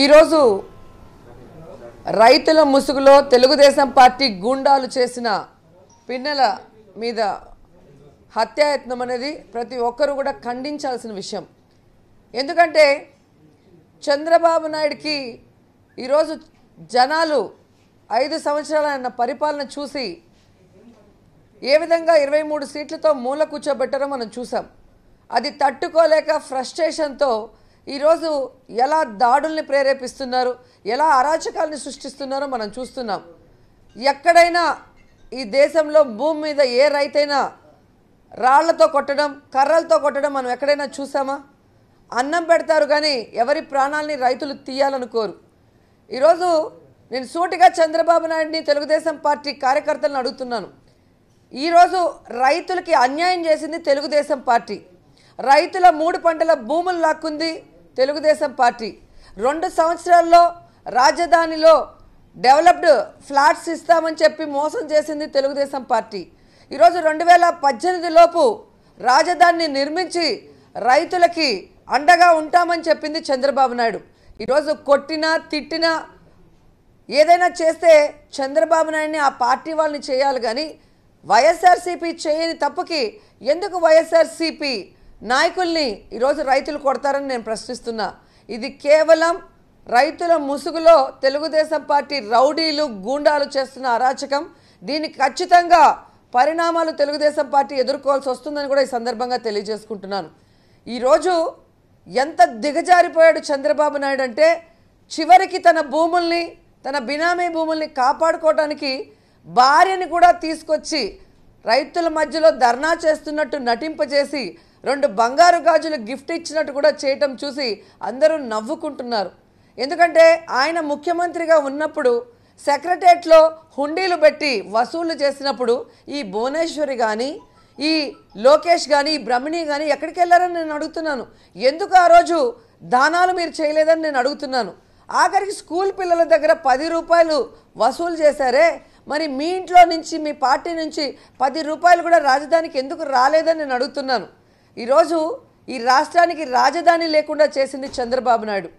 ఈరోజు రైతుల ముసుగులో తెలుగుదేశం పార్టీ గూండాలు చేసిన పిన్నెల మీద హత్యాయత్నం అనేది ప్రతి ఒక్కరూ కూడా ఖండించాల్సిన విషయం ఎందుకంటే చంద్రబాబు నాయుడికి ఈరోజు జనాలు ఐదు సంవత్సరాల పరిపాలన చూసి ఏ విధంగా ఇరవై మూడు సీట్లతో మూల కూర్చోబెట్టారో మనం చూసాం అది తట్టుకోలేక ఫ్రస్ట్రేషన్తో ఈరోజు ఎలా దాడుల్ని ప్రేరేపిస్తున్నారు ఎలా అరాచకాల్ని సృష్టిస్తున్నారో మనం చూస్తున్నాం ఎక్కడైనా ఈ దేశంలో భూమి మీద ఏ రైతైనా రాళ్లతో కొట్టడం కర్రలతో కొట్టడం మనం ఎక్కడైనా చూసామా అన్నం పెడతారు కానీ ఎవరి ప్రాణాలని రైతులు తీయాలనుకోరు ఈరోజు నేను సూటిగా చంద్రబాబు నాయుడిని తెలుగుదేశం పార్టీ కార్యకర్తలను అడుగుతున్నాను ఈరోజు రైతులకి అన్యాయం చేసింది తెలుగుదేశం పార్టీ రైతుల మూడు పంటల భూములు లాక్కుంది తెలుగుదేశం పార్టీ రెండు సంవత్సరాల్లో రాజధానిలో డెవలప్డ్ ఫ్లాట్స్ ఇస్తామని చెప్పి మోసం చేసింది తెలుగుదేశం పార్టీ ఈరోజు రెండు వేల పద్దెనిమిదిలోపు రాజధానిని నిర్మించి రైతులకి అండగా ఉంటామని చెప్పింది చంద్రబాబు నాయుడు ఈరోజు కొట్టినా తిట్టినా ఏదైనా చేస్తే చంద్రబాబు నాయుడిని ఆ పార్టీ వాళ్ళని చేయాలి కానీ వైఎస్ఆర్సీపీ చేయని తప్పుకి ఎందుకు వైఎస్ఆర్సీపీ నాయకుల్ని ఈరోజు రైతులు కొడతారని నేను ప్రశ్నిస్తున్నా ఇది కేవలం రైతుల ముసుగులో తెలుగుదేశం పార్టీ రౌడీలు గూండాలు చేస్తున్న అరాచకం దీనికి ఖచ్చితంగా పరిణామాలు తెలుగుదేశం పార్టీ ఎదుర్కోవాల్సి వస్తుందని కూడా ఈ సందర్భంగా తెలియజేసుకుంటున్నాను ఈరోజు ఎంత దిగజారిపోయాడు చంద్రబాబు నాయుడు అంటే చివరికి తన భూముల్ని తన బినామీ భూముల్ని కాపాడుకోవడానికి భార్యని కూడా తీసుకొచ్చి రైతుల మధ్యలో ధర్నా చేస్తున్నట్టు నటింపజేసి రెండు బంగారు గాజులు గిఫ్ట్ ఇచ్చినట్టు కూడా చేయటం చూసి అందరూ నవ్వుకుంటున్నారు ఎందుకంటే ఆయన ముఖ్యమంత్రిగా ఉన్నప్పుడు సెక్రటేరియట్లో హుండీలు పెట్టి వసూళ్లు చేసినప్పుడు ఈ భువనేశ్వరి కానీ ఈ లోకేష్ కానీ బ్రహ్మిణి కానీ ఎక్కడికి వెళ్ళారని నేను అడుగుతున్నాను ఎందుకు ఆ రోజు దానాలు మీరు చేయలేదని నేను అడుగుతున్నాను ఆఖరికి స్కూల్ పిల్లల దగ్గర పది రూపాయలు వసూలు చేశారే మరి మీ ఇంట్లో నుంచి మీ పార్టీ నుంచి పది రూపాయలు కూడా రాజధానికి ఎందుకు రాలేదని నేను అడుగుతున్నాను ఈరోజు ఈ రాష్ట్రానికి రాజధాని లేకుండా చేసింది చంద్రబాబు నాయుడు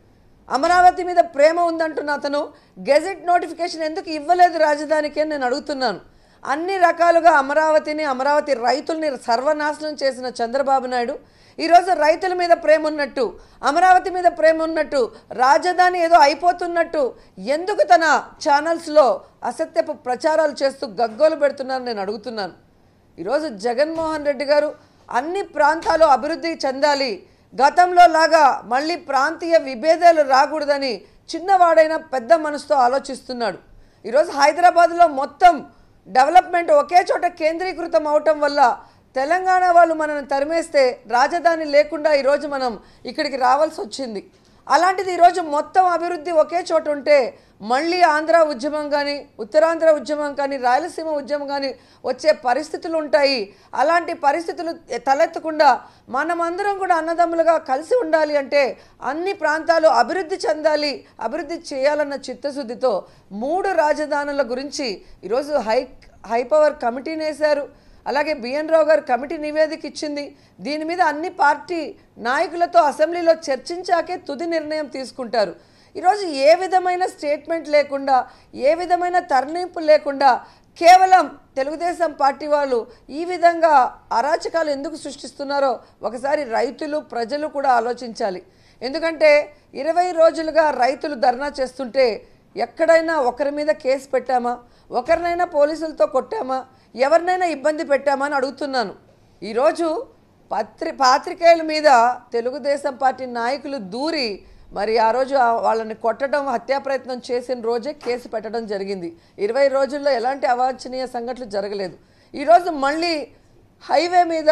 అమరావతి మీద ప్రేమ ఉందంటున్న అతను గెజెట్ నోటిఫికేషన్ ఎందుకు ఇవ్వలేదు రాజధానికి అని నేను అడుగుతున్నాను అన్ని రకాలుగా అమరావతిని అమరావతి రైతుల్ని సర్వనాశనం చేసిన చంద్రబాబు నాయుడు ఈరోజు రైతుల మీద ప్రేమ ఉన్నట్టు అమరావతి మీద ప్రేమ ఉన్నట్టు రాజధాని ఏదో అయిపోతున్నట్టు ఎందుకు తన ఛానల్స్లో అసత్యపు ప్రచారాలు చేస్తూ గగ్గోలు పెడుతున్నారని నేను అడుగుతున్నాను ఈరోజు జగన్మోహన్ రెడ్డి గారు అన్ని ప్రాంతాలు అభివృద్ధి చెందాలి గతంలో లాగా మళ్ళీ ప్రాంతీయ విభేదాలు రాకూడదని చిన్నవాడైనా పెద్ద మనసుతో ఆలోచిస్తున్నాడు ఈరోజు హైదరాబాద్లో మొత్తం డెవలప్మెంట్ ఒకే చోట కేంద్రీకృతం అవటం వల్ల తెలంగాణ వాళ్ళు మనల్ని తరిమేస్తే రాజధాని లేకుండా ఈరోజు మనం ఇక్కడికి రావాల్సి వచ్చింది అలాంటిది ఈరోజు మొత్తం అభివృద్ధి ఒకే చోట ఉంటే మళ్ళీ ఆంధ్ర ఉద్యమం కానీ ఉత్తరాంధ్ర ఉద్యమం కానీ రాయలసీమ ఉద్యమం కానీ వచ్చే పరిస్థితులు ఉంటాయి అలాంటి పరిస్థితులు తలెత్తకుండా మనమందరం కూడా అన్నదమ్ములుగా కలిసి ఉండాలి అంటే అన్ని ప్రాంతాలు అభివృద్ధి చెందాలి అభివృద్ధి చేయాలన్న చిత్తశుద్ధితో మూడు రాజధానుల గురించి ఈరోజు హై హైపవర్ కమిటీని వేశారు అలాగే బిఎన్ రావు గారు కమిటీ నివేదిక ఇచ్చింది దీని మీద అన్ని పార్టీ నాయకులతో అసెంబ్లీలో చర్చించాకే తుది నిర్ణయం తీసుకుంటారు ఈరోజు ఏ విధమైన స్టేట్మెంట్ లేకుండా ఏ విధమైన తరలింపు లేకుండా కేవలం తెలుగుదేశం పార్టీ వాళ్ళు ఈ విధంగా అరాచకాలు ఎందుకు సృష్టిస్తున్నారో ఒకసారి రైతులు ప్రజలు కూడా ఆలోచించాలి ఎందుకంటే ఇరవై రోజులుగా రైతులు ధర్నా చేస్తుంటే ఎక్కడైనా ఒకరి మీద కేసు పెట్టామా ఒకరినైనా పోలీసులతో కొట్టామా ఎవరినైనా ఇబ్బంది పెట్టామని అడుగుతున్నాను ఈరోజు పత్రి పాత్రికేయుల మీద తెలుగుదేశం పార్టీ నాయకులు దూరి మరి ఆ రోజు వాళ్ళని కొట్టడం హత్యా ప్రయత్నం చేసిన రోజే కేసు పెట్టడం జరిగింది ఇరవై రోజుల్లో ఎలాంటి అవాంఛనీయ సంఘటనలు జరగలేదు ఈరోజు మళ్ళీ హైవే మీద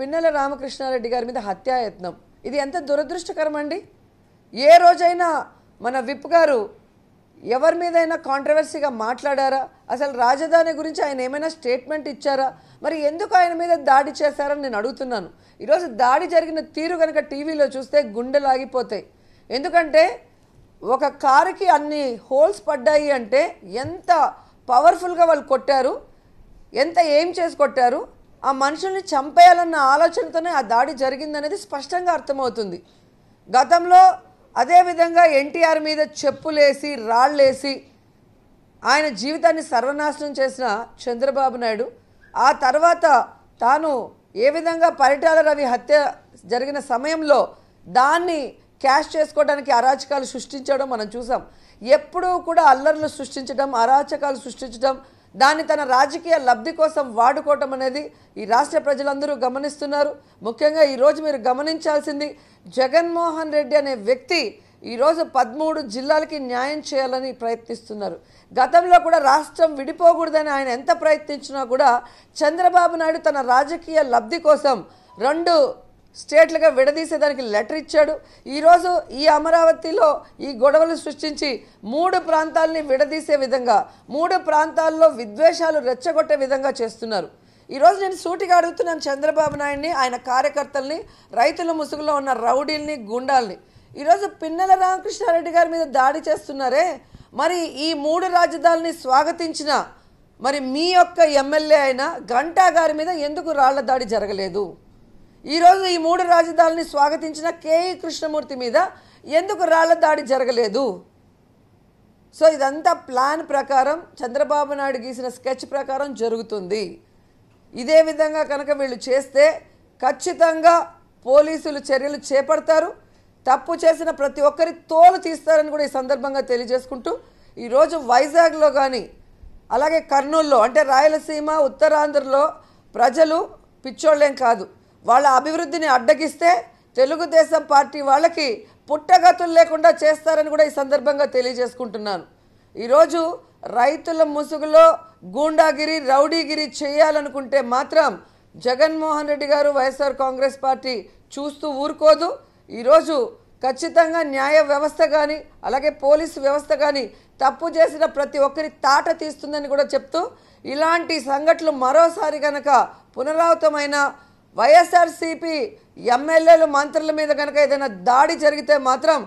పిన్నెల రామకృష్ణారెడ్డి గారి మీద హత్యాయత్నం ఇది ఎంత దురదృష్టకరం అండి ఏ రోజైనా మన విప్ గారు ఎవరి మీద అయినా కాంట్రవర్సీగా మాట్లాడారా అసలు రాజధాని గురించి ఆయన ఏమైనా స్టేట్మెంట్ ఇచ్చారా మరి ఎందుకు ఆయన మీద దాడి చేశారని నేను అడుగుతున్నాను ఈరోజు దాడి జరిగిన తీరు కనుక టీవీలో చూస్తే గుండెలు ఆగిపోతాయి ఎందుకంటే ఒక కారుకి అన్ని హోల్స్ పడ్డాయి అంటే ఎంత పవర్ఫుల్గా వాళ్ళు కొట్టారు ఎంత ఏం చేసి కొట్టారు ఆ మనుషుల్ని చంపేయాలన్న ఆలోచనతోనే ఆ దాడి జరిగిందనేది స్పష్టంగా అర్థమవుతుంది గతంలో అదేవిధంగా ఎన్టీఆర్ మీద చెప్పులేసి రాళ్ళేసి ఆయన జీవితాన్ని సర్వనాశనం చేసిన చంద్రబాబు నాయుడు ఆ తర్వాత తాను ఏ విధంగా పరిటాల రవి హత్య జరిగిన సమయంలో దాన్ని క్యాష్ చేసుకోవడానికి అరాచకాలు సృష్టించడం మనం చూసాం ఎప్పుడూ కూడా అల్లర్లు సృష్టించడం అరాచకాలు సృష్టించడం దాన్ని తన రాజకీయ లబ్ధి కోసం వాడుకోవటం అనేది ఈ రాష్ట్ర ప్రజలందరూ గమనిస్తున్నారు ముఖ్యంగా ఈరోజు మీరు గమనించాల్సింది జగన్మోహన్ రెడ్డి అనే వ్యక్తి ఈరోజు పదమూడు జిల్లాలకి న్యాయం చేయాలని ప్రయత్నిస్తున్నారు గతంలో కూడా రాష్ట్రం విడిపోకూడదని ఆయన ఎంత ప్రయత్నించినా కూడా చంద్రబాబు నాయుడు తన రాజకీయ లబ్ధి కోసం రెండు స్టేట్లుగా విడదీసేదానికి లెటర్ ఇచ్చాడు ఈరోజు ఈ అమరావతిలో ఈ గొడవలు సృష్టించి మూడు ప్రాంతాలని విడదీసే విధంగా మూడు ప్రాంతాల్లో విద్వేషాలు రెచ్చగొట్టే విధంగా చేస్తున్నారు ఈరోజు నేను సూటిగా అడుగుతున్నాను చంద్రబాబు నాయుడిని ఆయన కార్యకర్తల్ని రైతుల ముసుగులో ఉన్న రౌడీల్ని గుండాల్ని ఈరోజు పిన్నెల రామకృష్ణారెడ్డి గారి మీద దాడి చేస్తున్నారే మరి ఈ మూడు రాజధానిని స్వాగతించిన మరి మీ యొక్క ఎమ్మెల్యే అయిన గంటా గారి మీద ఎందుకు రాళ్ల దాడి జరగలేదు ఈరోజు ఈ మూడు రాజధానిని స్వాగతించిన కేఈ కృష్ణమూర్తి మీద ఎందుకు రాళ్ల దాడి జరగలేదు సో ఇదంతా ప్లాన్ ప్రకారం చంద్రబాబు నాయుడు గీసిన స్కెచ్ ప్రకారం జరుగుతుంది ఇదే విధంగా కనుక వీళ్ళు చేస్తే ఖచ్చితంగా పోలీసులు చర్యలు చేపడతారు తప్పు చేసిన ప్రతి ఒక్కరి తోలు తీస్తారని కూడా ఈ సందర్భంగా తెలియజేసుకుంటూ ఈరోజు వైజాగ్లో కానీ అలాగే కర్నూల్లో అంటే రాయలసీమ ఉత్తరాంధ్రలో ప్రజలు పిచ్చోళ్ళేం కాదు వాళ్ళ అభివృద్ధిని అడ్డగిస్తే తెలుగుదేశం పార్టీ వాళ్ళకి పుట్టగతులు లేకుండా చేస్తారని కూడా ఈ సందర్భంగా తెలియజేసుకుంటున్నాను ఈరోజు రైతుల ముసుగులో గూండాగిరి రౌడీగిరి చేయాలనుకుంటే మాత్రం జగన్మోహన్ రెడ్డి గారు వైఎస్ఆర్ కాంగ్రెస్ పార్టీ చూస్తూ ఊరుకోదు ఈరోజు ఖచ్చితంగా న్యాయ వ్యవస్థ కానీ అలాగే పోలీసు వ్యవస్థ కానీ తప్పు చేసిన ప్రతి ఒక్కరి తాట తీస్తుందని కూడా చెప్తూ ఇలాంటి సంఘటనలు మరోసారి కనుక పునరావృతమైన వైఎస్ఆర్సీపీ ఎమ్మెల్యేలు మంత్రుల మీద కనుక ఏదైనా దాడి జరిగితే మాత్రం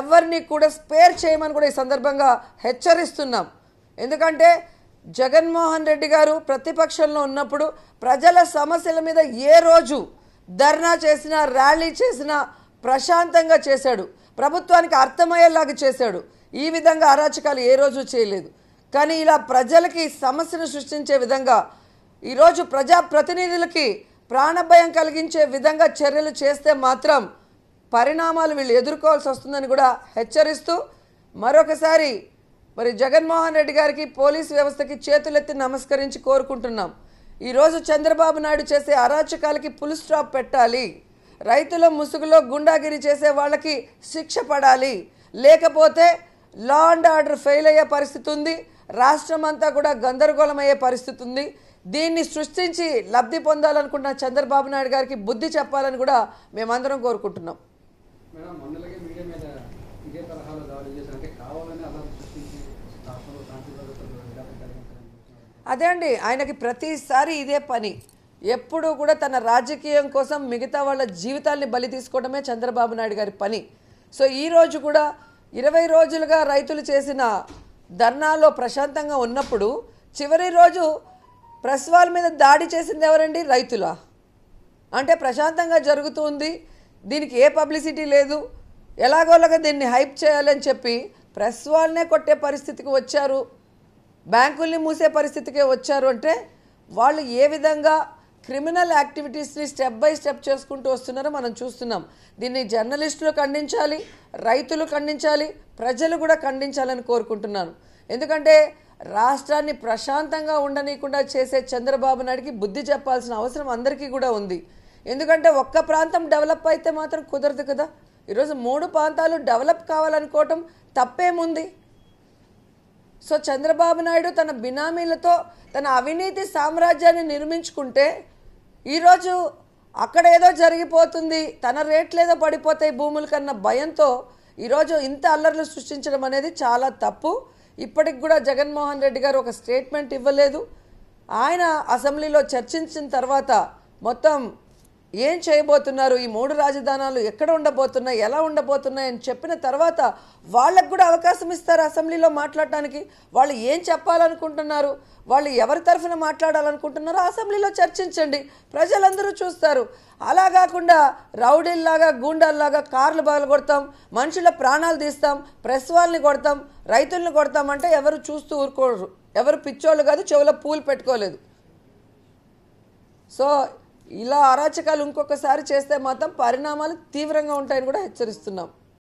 ఎవరిని కూడా స్పేర్ చేయమని కూడా ఈ సందర్భంగా హెచ్చరిస్తున్నాం ఎందుకంటే జగన్మోహన్ రెడ్డి గారు ప్రతిపక్షంలో ఉన్నప్పుడు ప్రజల సమస్యల మీద ఏ రోజు ధర్నా చేసినా ర్యాలీ చేసినా ప్రశాంతంగా చేశాడు ప్రభుత్వానికి అర్థమయ్యేలాగా చేశాడు ఈ విధంగా అరాచకాలు ఏ రోజు చేయలేదు కానీ ఇలా ప్రజలకి సమస్యను సృష్టించే విధంగా ఈరోజు ప్రజాప్రతినిధులకి ప్రాణభయం కలిగించే విధంగా చర్యలు చేస్తే మాత్రం పరిణామాలు వీళ్ళు ఎదుర్కోవాల్సి వస్తుందని కూడా హెచ్చరిస్తూ మరొకసారి మరి జగన్మోహన్ రెడ్డి గారికి పోలీస్ వ్యవస్థకి చేతులెత్తి నమస్కరించి కోరుకుంటున్నాం ఈరోజు చంద్రబాబు నాయుడు చేసే అరాచకాలకి పుల్ స్టాప్ పెట్టాలి రైతుల ముసుగులో గుండాగిరి చేసే వాళ్ళకి శిక్ష పడాలి లేకపోతే లా అండ్ ఆర్డర్ ఫెయిల్ అయ్యే పరిస్థితి ఉంది రాష్ట్రం అంతా కూడా గందరగోళమయ్యే పరిస్థితి ఉంది దీన్ని సృష్టించి లబ్ధి పొందాలనుకున్న చంద్రబాబు నాయుడు గారికి బుద్ధి చెప్పాలని కూడా మేమందరం కోరుకుంటున్నాం అదే అండి ఆయనకి ప్రతిసారి ఇదే పని ఎప్పుడూ కూడా తన రాజకీయం కోసం మిగతా వాళ్ళ జీవితాల్ని బలి తీసుకోవడమే చంద్రబాబు నాయుడు గారి పని సో ఈరోజు కూడా ఇరవై రోజులుగా రైతులు చేసిన ధర్నాలో ప్రశాంతంగా ఉన్నప్పుడు చివరి రోజు ప్రెస్ వాళ్ళ మీద దాడి చేసింది ఎవరండి రైతులా అంటే ప్రశాంతంగా జరుగుతుంది దీనికి ఏ పబ్లిసిటీ లేదు ఎలాగోలాగా దీన్ని హైప్ చేయాలని చెప్పి ప్రెస్ వాళ్ళనే కొట్టే పరిస్థితికి వచ్చారు బ్యాంకుల్ని మూసే పరిస్థితికే వచ్చారు అంటే వాళ్ళు ఏ విధంగా క్రిమినల్ యాక్టివిటీస్ని స్టెప్ బై స్టెప్ చేసుకుంటూ వస్తున్నారో మనం చూస్తున్నాం దీన్ని జర్నలిస్టులు ఖండించాలి రైతులు ఖండించాలి ప్రజలు కూడా ఖండించాలని కోరుకుంటున్నాను ఎందుకంటే రాష్ట్రాన్ని ప్రశాంతంగా ఉండనీయకుండా చేసే చంద్రబాబు నాయుడికి బుద్ధి చెప్పాల్సిన అవసరం అందరికీ కూడా ఉంది ఎందుకంటే ఒక్క ప్రాంతం డెవలప్ అయితే మాత్రం కుదరదు కదా ఈరోజు మూడు ప్రాంతాలు డెవలప్ కావాలనుకోవటం తప్పేముంది సో చంద్రబాబు నాయుడు తన బినామీలతో తన అవినీతి సామ్రాజ్యాన్ని నిర్మించుకుంటే ఈరోజు అక్కడ ఏదో జరిగిపోతుంది తన రేట్లేదో పడిపోతాయి భూముల కన్నా భయంతో ఈరోజు ఇంత అల్లర్లు సృష్టించడం అనేది చాలా తప్పు ఇప్పటికి కూడా జగన్మోహన్ రెడ్డి గారు ఒక స్టేట్మెంట్ ఇవ్వలేదు ఆయన అసెంబ్లీలో చర్చించిన తర్వాత మొత్తం ఏం చేయబోతున్నారు ఈ మూడు రాజధానాలు ఎక్కడ ఉండబోతున్నాయి ఎలా ఉండబోతున్నాయి అని చెప్పిన తర్వాత వాళ్ళకు కూడా అవకాశం ఇస్తారు అసెంబ్లీలో మాట్లాడటానికి వాళ్ళు ఏం చెప్పాలనుకుంటున్నారు వాళ్ళు ఎవరి తరఫున మాట్లాడాలనుకుంటున్నారో అసెంబ్లీలో చర్చించండి ప్రజలందరూ చూస్తారు అలా కాకుండా రౌడీల్లాగా గూండాల్లాగా కార్లు బగలు కొడతాం మనుషుల ప్రాణాలు తీస్తాం ప్రెస్ వాళ్ళని కొడతాం రైతులను కొడతామంటే ఎవరు చూస్తూ ఊరుకోరు ఎవరు పిచ్చోళ్ళు కాదు చెవుల పూలు పెట్టుకోలేదు సో ఇలా అరాచకాలు ఇంకొకసారి చేస్తే మాత్రం పరిణామాలు తీవ్రంగా ఉంటాయని కూడా హెచ్చరిస్తున్నాం